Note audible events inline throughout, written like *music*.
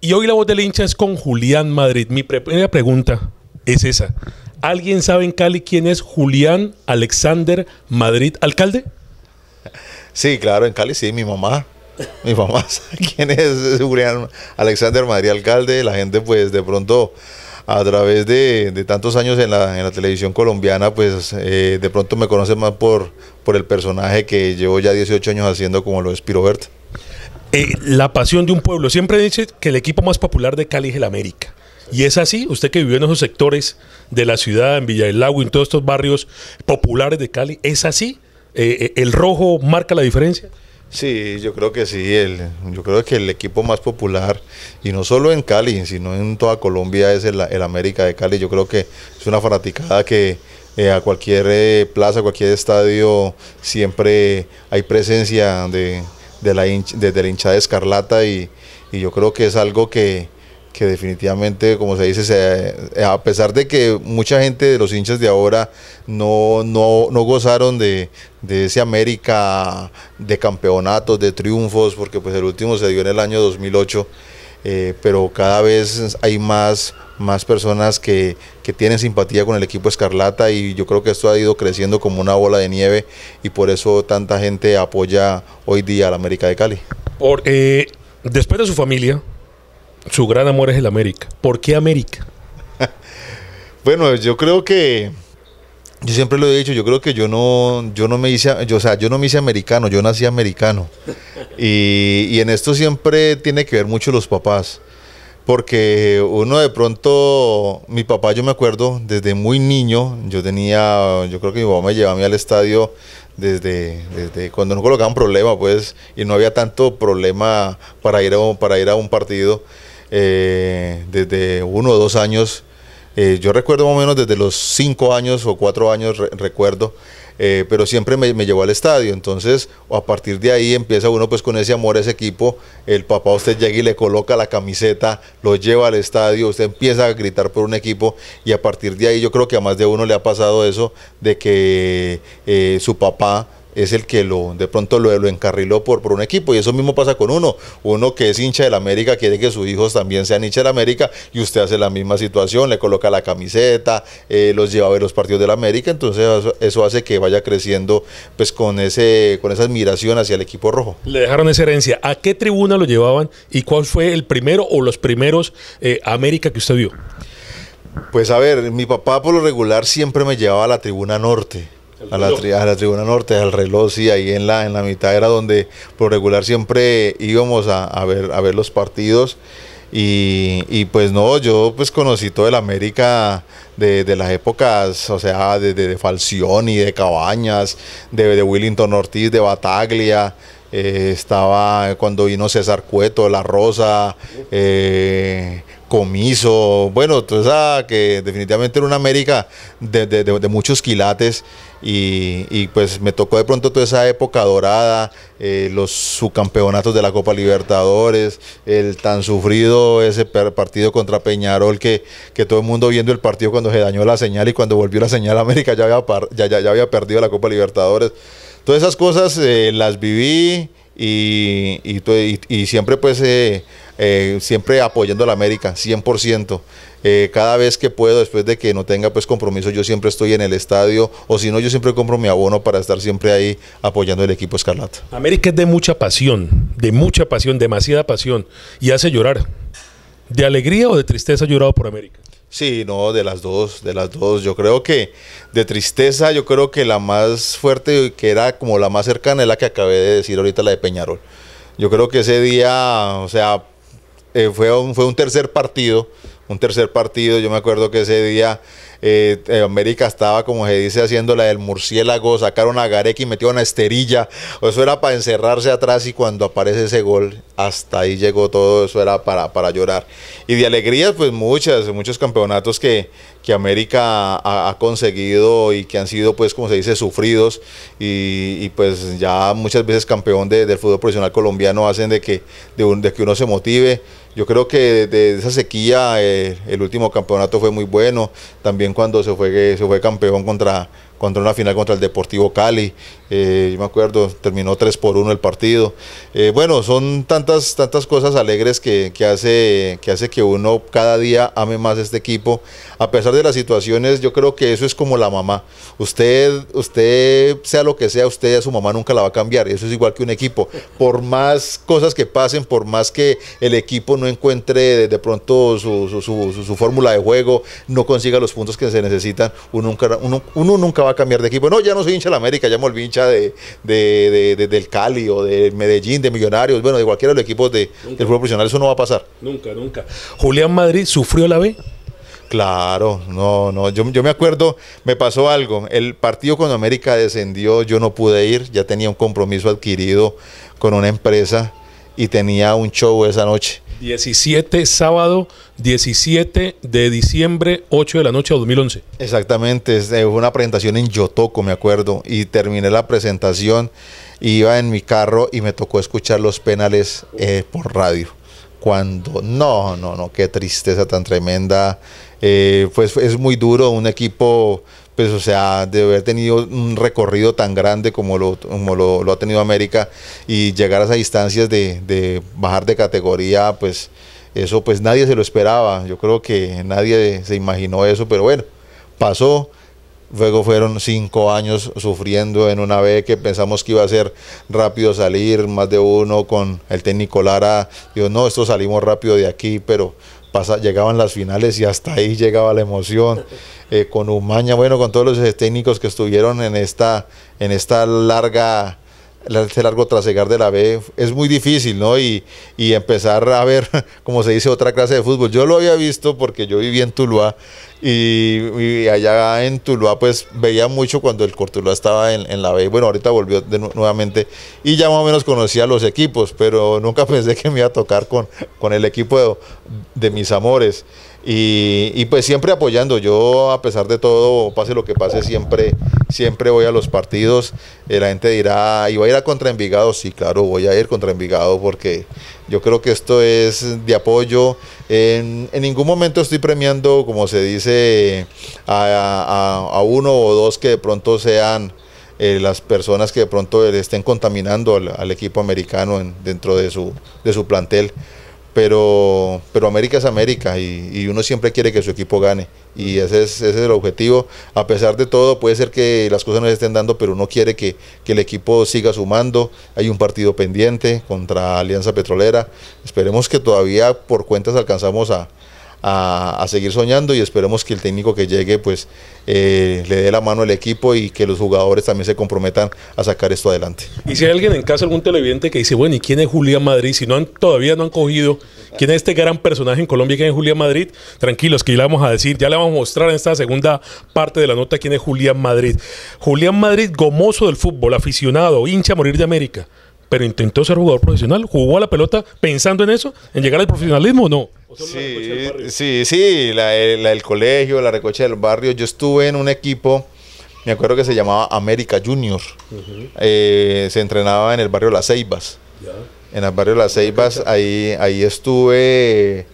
Y hoy la voz del hincha es con Julián Madrid. Mi primera pregunta es esa. ¿Alguien sabe en Cali quién es Julián Alexander Madrid, alcalde? Sí, claro, en Cali sí, mi mamá. Mi mamá *laughs* sabe quién es Julián Alexander Madrid, alcalde. La gente pues de pronto a través de, tantos años en la, en la televisión colombiana, pues eh, de pronto me conoce más por, por el personaje que llevo ya 18 años haciendo como lo de Pirobert. Eh, la pasión de un pueblo. Siempre dice que el equipo más popular de Cali es el América. Y es así, usted que vivió en esos sectores de la ciudad, en Villa del Lago, en todos estos barrios populares de Cali, ¿es así? Eh, eh, ¿El rojo marca la diferencia? Sí, yo creo que sí. yo creo que el equipo más popular, y no solo en Cali, sino en toda Colombia, es el, América de Cali. Yo creo que es una fanaticada que a cualquier plaza plaza, cualquier estadio, siempre hay presencia de, de la hinchada escarlata y, yo creo que es algo que, definitivamente, como se dice, eh, a pesar de que mucha gente de los hinchas de ahora no, no, no gozaron de, de, ese América de campeonatos, de triunfos, porque pues el último se dio en el año 2008 eh, pero cada vez hay más, más personas que, tienen simpatía con el equipo Escarlata y yo creo que esto ha ido creciendo como una bola de nieve y por eso tanta gente apoya hoy día al América de Cali. Eh, después de su familia, su gran amor es el América. ¿Por qué América? *laughs* bueno, yo creo que yo siempre lo he dicho, yo creo que yo no, yo no me hice, sea, yo no me hice americano, yo nací americano. *laughs* Y, en esto siempre tiene que ver mucho los papás. Porque uno de pronto, mi papá, yo me acuerdo, desde muy niño, yo tenía, yo creo que mi papá me llevaba a mí al estadio desde, cuando no colocaban problema, pues, y no había tanto problema para ir a, para ir a un partido. Eh, desde uno o dos años eh, yo recuerdo más o menos desde los cinco años o cuatro años, recuerdo, eh, pero siempre me, llevó al estadio. Entonces, a partir de ahí empieza uno pues con ese amor a ese equipo. El papá usted llega y le coloca la camiseta, lo lleva al estadio, usted empieza a gritar por un equipo y a partir de ahí yo creo que a más de uno le ha pasado eso de que eh, su papá es el que lo, de pronto lo, encarriló por, un equipo. Y eso mismo pasa con uno. Uno que es hincha del América quiere que sus hijos también sean hincha del América y usted hace la misma situación, le coloca la camiseta, eh, los lleva a ver los partidos del América. Entonces eso, hace que vaya creciendo pues con, ese, con esa admiración hacia el equipo rojo. Le dejaron esa herencia. ¿A qué tribuna lo llevaban y cuál fue el primero o los primeros eh, América que usted vio? Pues a ver, mi papá por lo regular siempre me llevaba a la tribuna norte a la, tribuna norte, al reloj, sí, ahí en la, en la mitad era donde por regular siempre íbamos a, ver, a ver los partidos. Y, pues no, yo pues conocí todo el América de, las épocas, o sea, de, de, Falcioni, de Cabañas, de, de Willington Ortiz, de Bataglia, eh, estaba cuando vino César Cueto, La Rosa, eh, Comiso, bueno, toda esa que definitivamente era una América de, muchos quilates y, pues me tocó de pronto toda esa época dorada, eh, los subcampeonatos de la Copa Libertadores, el tan sufrido ese partido contra Peñarol que, que todo el mundo viendo el partido cuando se dañó la señal y cuando volvió la señal *laughs* América ya había, ya, había perdido la Copa Libertadores. Todas esas cosas eh, las viví y, siempre pues... Eh, eh, siempre apoyando a la América, 100%. Eh, cada vez que puedo, después de que no tenga pues compromiso, yo siempre estoy en el estadio o si no, yo siempre compro mi abono para estar siempre ahí apoyando el equipo Escarlata. América es de mucha pasión, de mucha pasión, demasiada pasión y hace llorar. ¿De alegría o de tristeza llorado por América? Sí, no, de las dos, de las dos. Yo creo que de tristeza, yo creo que la más fuerte, que era como la más cercana, es la que acabé de decir ahorita, la de Peñarol. Yo creo que ese día, o sea, eh, fue, un, fue un tercer partido, un tercer partido, yo me acuerdo que ese día eh, eh, América estaba, como se dice, haciendo la del murciélago, sacaron a Gareca y metieron una Esterilla, eso era para encerrarse atrás y cuando aparece ese gol, hasta ahí llegó todo, eso era para, para llorar. Y de alegrías, pues muchas, muchos campeonatos que, que América ha, conseguido y que han sido, pues, como se dice, sufridos y, pues ya muchas veces campeón del fútbol profesional colombiano hacen de que, de, que uno se motive. Yo creo que de, esa sequía eh, el último campeonato fue muy bueno. También cuando se fue, se fue campeón contra contra una final contra el Deportivo Cali, eh, yo me acuerdo, terminó 3 por 1 el partido. Eh, bueno, son tantas, tantas cosas alegres que, hace, que uno cada día ame más este equipo. A pesar de las situaciones, yo creo que eso es como la mamá. Usted, usted sea lo que sea, usted a su mamá nunca la va a cambiar. Eso es igual que un equipo. Por más cosas que pasen, por más que el equipo no encuentre de pronto su, fórmula de juego, no consiga los puntos que se necesitan, uno nunca, uno, uno nunca va a cambiar de equipo. No, ya no soy hincha de la América, ya me volví hincha de, del Cali o de Medellín, de Millonarios, bueno, de cualquiera de los equipos del fútbol profesional. Eso no va a pasar. Nunca, nunca. Julián Madrid sufrió la B. Claro, no, no. Yo, yo, me acuerdo, me pasó algo. El partido cuando América descendió, yo no pude ir, ya tenía un compromiso adquirido con una empresa y tenía un show esa noche. 17, sábado 17 de diciembre, 8 de la noche, de 2011. Exactamente, fue eh, una presentación en Yotoco, me acuerdo, y terminé la presentación, iba en mi carro y me tocó escuchar los penales eh, por radio. Cuando, no, no, no, qué tristeza tan tremenda. Eh, pues es muy duro, un equipo pues o sea, de haber tenido un recorrido tan grande como lo, como lo, ha tenido América y llegar a esas distancias de, bajar de categoría, pues eso pues nadie se lo esperaba, yo creo que nadie se imaginó eso, pero bueno, pasó. Luego fueron cinco años sufriendo en una vez que pensamos que iba a ser rápido salir, más de uno con el técnico Lara. digo, no, esto salimos rápido de aquí, pero llegaban las finales y hasta ahí llegaba la emoción. *laughs* Eh, con Umaña, bueno, con todos los eh, técnicos que estuvieron en esta, en esta larga este largo trasegar de la B es muy difícil, ¿no? Y, y, empezar a ver, *laughs* como se dice, otra clase de fútbol. Yo lo había visto porque yo viví en Tuluá y, allá en Tuluá pues veía mucho cuando el Cortuluá estaba en, la B, bueno ahorita volvió nuevamente y ya más o menos conocía los equipos, pero nunca *laughs* pensé que me iba a tocar con, con el equipo de, mis amores y, y, pues siempre apoyando, yo a pesar de todo, pase lo que pase, siempre siempre voy a los partidos. Eh, la gente dirá, ¿y a ir a contra Envigado? Sí, claro, voy a ir contra Envigado porque yo creo que esto es de apoyo. En, ningún momento estoy premiando, como se dice, a, uno o dos que de pronto sean... Eh, las personas que de pronto estén contaminando al, equipo americano dentro de su, de su plantel pero, pero América es América y, uno siempre quiere que su equipo gane. Y ese es, ese es el objetivo. A pesar de todo, puede ser que las cosas no estén dando, pero uno quiere que, que el equipo siga sumando. Hay un partido pendiente contra Alianza Petrolera. Esperemos que todavía por cuentas alcanzamos a, a, seguir soñando y esperemos que el técnico que llegue pues eh, le dé la mano al equipo y que los jugadores también se comprometan a sacar esto adelante. Y si hay alguien en casa, algún televidente que dice, bueno, ¿y quién es Julián Madrid? Si no han, todavía no han cogido, ¿quién es este gran personaje en Colombia que es Julián Madrid? Tranquilos, que ya le vamos a decir, ya le vamos a mostrar en esta segunda parte de la nota quién es Julián Madrid. Julián Madrid, gomoso del fútbol, aficionado, hincha a morir de América pero intentó ser jugador profesional. ¿Jugó a la pelota pensando en eso? ¿En llegar al profesionalismo o no? sí, sí, sí, la, del colegio, la recocha del barrio. Yo estuve en un equipo, me acuerdo que se llamaba América Junior. Eh, se entrenaba en el barrio Las Ceibas. En el barrio Las Ceibas, ahí, ahí estuve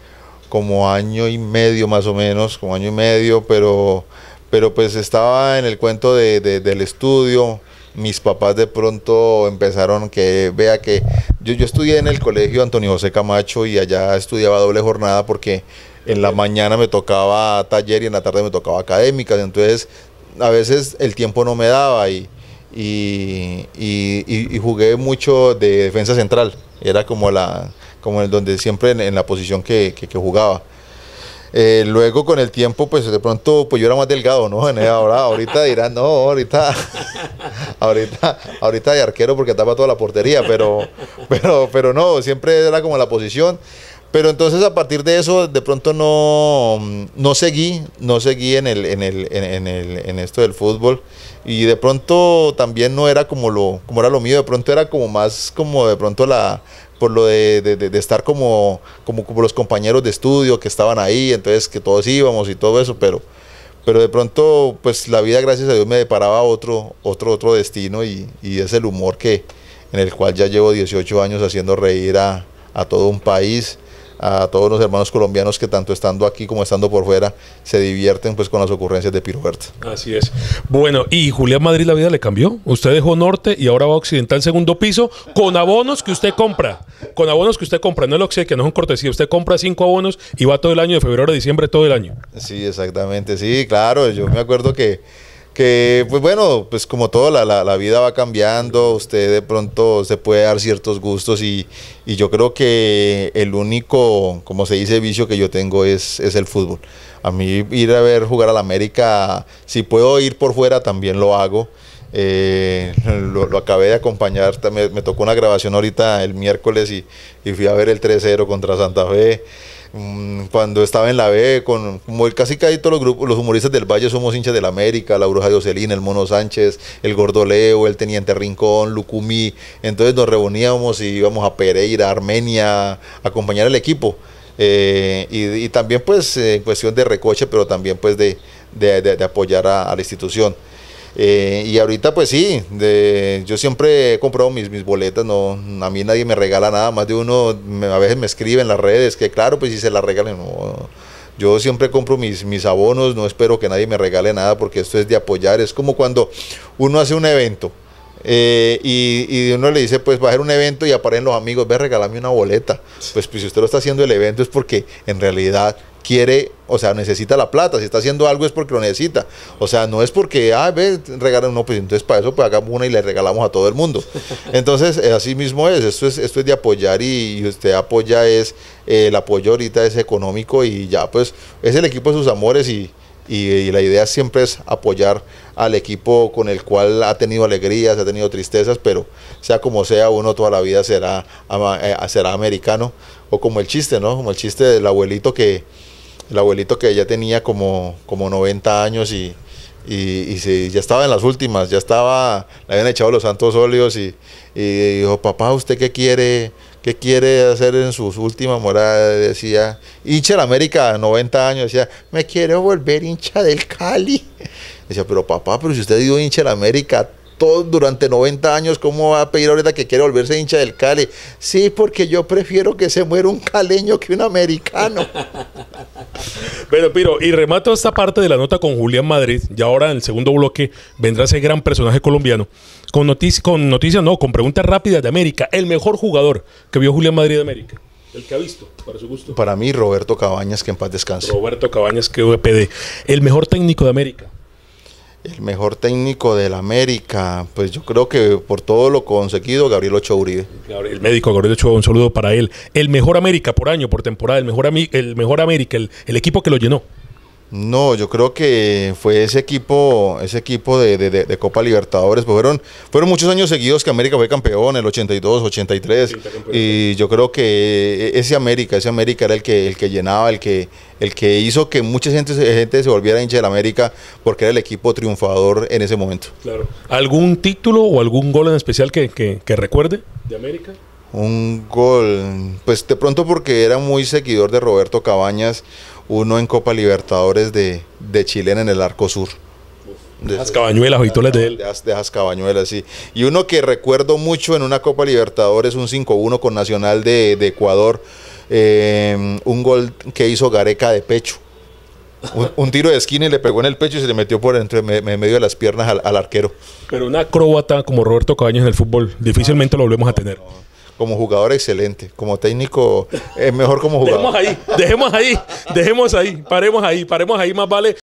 como año y medio más o menos, como año y medio, pero, pero pues estaba en el cuento del estudio mis papás de pronto empezaron que vea que yo, yo estudié en el colegio Antonio José Camacho y allá estudiaba doble jornada porque en la mañana me tocaba taller y en la tarde me tocaba académicas, entonces a veces el tiempo no me daba y, y, jugué mucho de defensa central, era como la como el donde siempre en, la posición que jugaba. Eh, luego con el tiempo, pues de pronto, pues yo era más delgado, ¿no? *laughs* Ahora, ahorita dirán, no, ahorita, *laughs* ahorita, ahorita de arquero porque tapa toda la portería, pero, *laughs* pero, pero no, siempre era como la posición. Pero entonces a partir de eso, de pronto no, no seguí, no seguí en, el, en, el, el, en esto del fútbol. Y de pronto también no era como, lo, como era lo mío, de pronto era como más como de pronto la, por lo de, de, estar como, como, como los compañeros de estudio que estaban ahí, entonces que todos íbamos y todo eso, pero, pero de pronto, pues la vida, gracias a Dios, me deparaba otro, otro, otro destino y, y es el humor que, en el cual ya llevo 18 años haciendo reír a, a todo un país a todos los hermanos colombianos que tanto estando aquí como estando por fuera se divierten pues con las ocurrencias de Piroberta Así es. Bueno, y Julián Madrid la vida le cambió. Usted dejó norte y ahora va a occidental segundo piso con abonos que usted compra. Con abonos que usted compra, no el lo que no es un cortesía. Usted compra cinco abonos y va todo el año, de febrero a diciembre, todo el año. Sí, exactamente. Sí, claro. Yo me acuerdo que que pues bueno, pues como todo, la, la, la, vida va cambiando, usted de pronto se puede dar ciertos gustos y, yo creo que el único, como se dice, vicio que yo tengo es, el fútbol. A mí ir a ver jugar al América, si puedo ir por fuera también lo hago. Eh, lo, acabé de acompañar, me, tocó una grabación ahorita el miércoles y, y fui a ver el 3-0 contra Santa Fe. Mm, cuando estaba en la B, con, como casi casi todos los grupos, los humoristas del Valle somos hinchas del América, la Bruja de Ocelín, el Mono Sánchez, el Gordoleo, el Teniente Rincón, Lucumí. Entonces nos reuníamos y íbamos a Pereira, Armenia, a acompañar al equipo. Eh, y, también pues en cuestión de recoche, pero también pues de, apoyar a la institución. Eh, y ahorita pues sí, yo siempre he comprado mis, mis boletas, no, a mí nadie me regala nada, más de uno a veces me escribe en las redes que claro, pues si se la regalen no. Yo siempre compro mis, mis abonos, no espero que nadie me regale nada porque esto es de apoyar, es como cuando uno hace un evento. Eh, y, uno le dice, pues va a ser un evento y aparecen los amigos, ve, regálame una boleta. Pues, pues si usted lo está haciendo el evento es porque en realidad quiere, o sea, necesita la plata, si está haciendo algo es porque lo necesita. O sea, no es porque, ah, ve, regala uno, pues entonces para eso pues hagamos una y le regalamos a todo el mundo. *laughs* Entonces, eh, así mismo es, esto es, esto es de apoyar y, usted apoya es, eh, el apoyo ahorita es económico y ya, pues es el equipo de sus amores y, y, la idea siempre es apoyar al equipo con el cual ha tenido alegrías, ha tenido tristezas, pero sea como sea, uno toda la vida será, eh, será americano, o como el chiste, ¿no? Como el chiste del abuelito que, el abuelito que ya tenía como, como 90 años y, y, ya estaba en las últimas, ya estaba, le habían echado los santos óleos y, dijo, papá, ¿usted qué quiere? ¿Qué quiere hacer en sus últimas moradas? Decía, hincha de América, 90 años, decía, me quiero volver hincha del Cali. Decía, pero papá, pero si usted dio hincha de América durante 90 años, ¿cómo va a pedir ahorita que quiere volverse hincha del Cali? Sí, porque yo prefiero que se muera un caleño que un americano. pero *laughs* Piro, y remato esta parte de la nota con Julián Madrid. Y ahora en el segundo bloque vendrá ese gran personaje colombiano. Con, noticias, con noticias no, con preguntas rápidas de América. El mejor jugador que vio Julián Madrid de América. El que ha visto, para su gusto. Para mí, Roberto Cabañas, que en paz descanse. Roberto Cabañas, que VPD. El mejor técnico de América el mejor técnico del América, pues yo creo que por todo lo conseguido, Gabriel Ochoa Uribe. El médico Gabriel Ochoa, un saludo para él. El mejor América por año, por temporada, el mejor, el mejor América, el equipo que lo llenó. No, yo creo que fue ese equipo, ese equipo de, Copa Libertadores. Pues fueron, fueron muchos años seguidos que América fue campeón, el 82, 83. Y yo creo que e, e, ese América, ese América era el que, el que llenaba, el que, el que hizo que mucha gente, gente se volviera hincha del América porque era el equipo triunfador en ese momento. Claro. ¿Algún título o algún gol en especial que, que recuerde de América? un gol. Pues de pronto porque era muy seguidor de Roberto Cabañas, uno en Copa Libertadores de, de Chilena en el Arco Sur. De Ascabañuelas, dejas de él. De sí. Y uno que recuerdo mucho en una Copa Libertadores, un 5-1 con Nacional de, Ecuador, eh, un gol que hizo Gareca de pecho. Un, tiro de esquina y le pegó en el pecho y se le metió por entre medio de las piernas al, arquero. Pero una acróbata como Roberto Cabañas en el fútbol, difícilmente lo volvemos a tener como jugador excelente, como técnico es mejor como jugador. Dejemos ahí, dejemos ahí, dejemos ahí, paremos ahí, paremos ahí, más vale